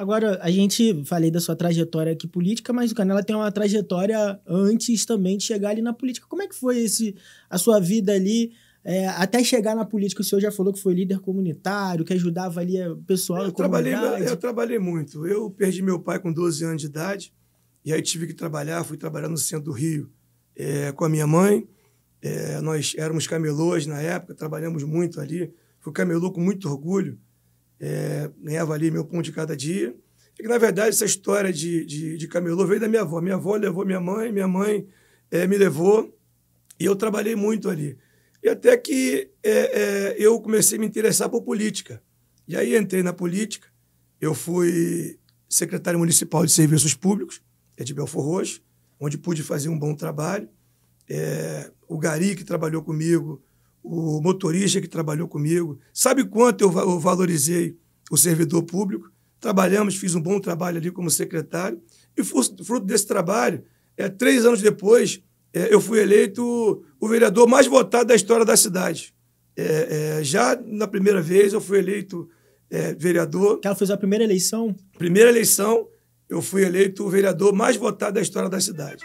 Agora, a gente falei da sua trajetória aqui política, mas o Canela tem uma trajetória antes também de chegar ali na política. Como é que foi esse a sua vida ali? É, até chegar na política, o senhor já falou que foi líder comunitário, que ajudava ali é, o pessoal. Eu trabalhei, eu trabalhei muito. Eu perdi meu pai com 12 anos de idade, e aí tive que trabalhar, fui trabalhar no centro do Rio é, com a minha mãe. É, nós éramos camelôs na época, trabalhamos muito ali. Fui camelô com muito orgulho é, ganhava ali meu pão de cada dia. E, na verdade, essa história de, de, de camelô veio da minha avó. Minha avó levou minha mãe, minha mãe é, me levou e eu trabalhei muito ali. E até que é, é, eu comecei a me interessar por política. E aí entrei na política, eu fui secretário municipal de serviços públicos, é de Belfor Roxo, onde pude fazer um bom trabalho. É, o Gari, que trabalhou comigo, o motorista que trabalhou comigo. Sabe quanto eu, valorizei o servidor público? Trabalhamos, fiz um bom trabalho ali como secretário. E fruto desse trabalho, é, três anos depois, é, eu fui eleito o vereador mais votado da história da cidade. É, é, já na primeira vez, eu fui eleito é, vereador. Que ela fez a primeira eleição? Primeira eleição, eu fui eleito o vereador mais votado da história da cidade.